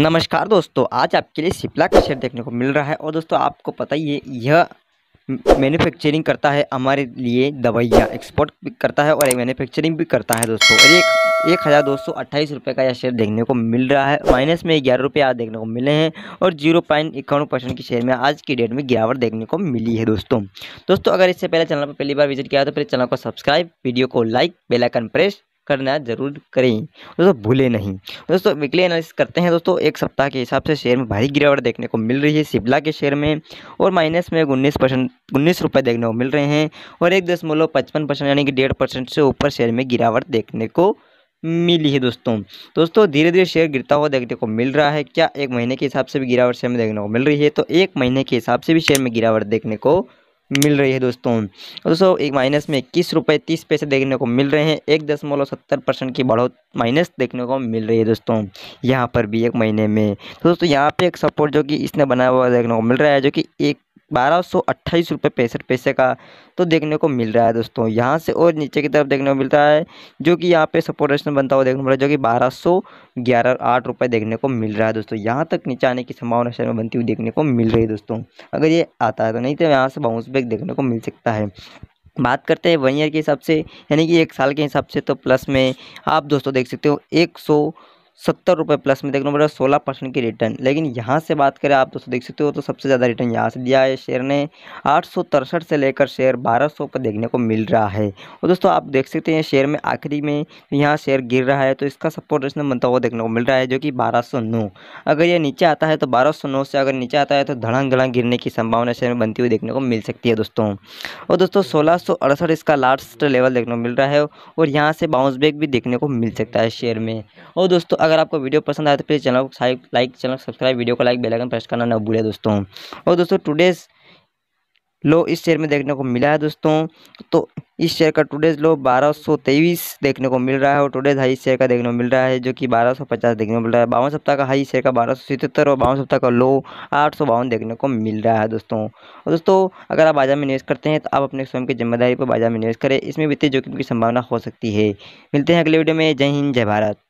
नमस्कार दोस्तों आज आपके लिए सिप्ला का शेयर देखने को मिल रहा है और दोस्तों आपको पता ही है यह मैन्युफैक्चरिंग करता है हमारे लिए दवाइयाँ एक्सपोर्ट भी करता है और मैन्युफैक्चरिंग भी करता है दोस्तों और एक एक हज़ार दो सौ अट्ठाईस रुपये का यह शेयर देखने को मिल रहा है माइनस में ग्यारह रुपये आज देखने को मिले हैं और जीरो पॉइंट इक्यावन परसेंट के शेयर में आज की डेट में गिरावट देखने को मिली है दोस्तों दोस्तों अगर इससे पहले चैनल पर पहली बार विजिट किया तो फिर चैनल को सब्सक्राइब वीडियो को लाइक बेलाइकन प्रेस करना जरूर करें दोस्तों भूले नहीं दोस्तों वीकली एनालिसिस करते हैं दोस्तों एक सप्ताह के हिसाब से शेयर में भारी गिरावट देखने को मिल रही है शिमला के शेयर में और माइनस में उन्नीस परसेंट उन्नीस रुपये देखने को मिल रहे हैं और एक दशमलव पचपन परसेंट यानी कि डेढ़ परसेंट से ऊपर शेयर में गिरावट देखने को मिली है दोस्तों दोस्तों धीरे धीरे शेयर गिरता हुआ देखने को मिल रहा है क्या एक महीने के हिसाब से भी गिरावट शेयर में देखने को मिल रही है तो एक महीने के हिसाब से भी शेयर में गिरावट देखने को मिल रही है दोस्तों दोस्तों एक माइनस में इक्कीस रुपये तीस पैसे देखने को मिल रहे हैं एक दशमलव सत्तर परसेंट की बढ़ोत माइनस देखने को मिल रही है दोस्तों यहाँ पर भी एक महीने में तो दोस्तों यहाँ पे एक सपोर्ट जो कि इसने बनाया हुआ देखने को मिल रहा है जो कि एक बारह सौ अट्ठाईस रुपये पैंसठ पैसे का तो देखने को मिल रहा है दोस्तों यहाँ से और नीचे की तरफ देखने को मिलता है जो कि यहाँ पे सपोर्टेशन बनता हुआ देखने को मिल रहा है जो कि बारह सौ ग्यारह आठ रुपये देखने को मिल रहा है दोस्तों यहाँ तक नीचे आने की संभावना शेयर में बनती हुई देखने को मिल रही है दोस्तों अगर ये आता है तो नहीं तो यहाँ से बाउंस बैक देखने को मिल सकता है बात करते हैं वन ईयर के हिसाब से यानी कि एक साल के हिसाब से तो प्लस में आप दोस्तों देख सकते हो एक सौ सत्तर रुपये प्लस में देखना है सोलह परसेंट की रिटर्न लेकिन यहाँ से बात करें आप दोस्तों देख सकते हो तो सबसे ज़्यादा रिटर्न यहाँ से दिया है शेयर ने आठ से लेकर शेयर बारह सौ पर देखने को मिल रहा है और दोस्तों आप देख सकते हैं शेयर में आखिरी में यहाँ शेयर गिर रहा है तो इसका सपोर्ट बनता हुआ देखने को मिल रहा है जो कि बारह अगर ये नीचे आता है तो बारह से अगर नीचे आता है तो धड़ंग धड़ंग गिरने की संभावना शेयर में बनती हुई देखने को मिल सकती है दोस्तों और दोस्तों सोलह इसका लास्ट लेवल देखने को मिल रहा है और यहाँ से बाउंस बैक भी देखने को मिल सकता है शेयर में और दोस्तों अगर आपको वीडियो पसंद आए तो प्लीज़ चैनल को लाइक चैनल सब्सक्राइब वीडियो को लाइक बेलाइकन प्रेस करना ना भूलें दोस्तों और दोस्तों टूडेज लो इस शेयर में देखने को मिला है दोस्तों तो इस शेयर का टुडेज लो 1223 देखने को मिल रहा है और टुडेज हाई शेयर का देखने को मिल रहा है जो कि 1250 देखने को मिल रहा है बावन सप्ताह का हाई शेयर का बारह और बावन सप्ताह का लो आठ देखने को मिल रहा है दोस्तों और दोस्तों अगर आप बाजार में निवेश करते हैं तो आप अपने स्वयं की जिम्मेदारी पर बाजार में निवेश करें इसमें वित्तीय जोखिम की संभावना हो सकती है मिलते हैं अगले वीडियो में जय हिंद जय भारत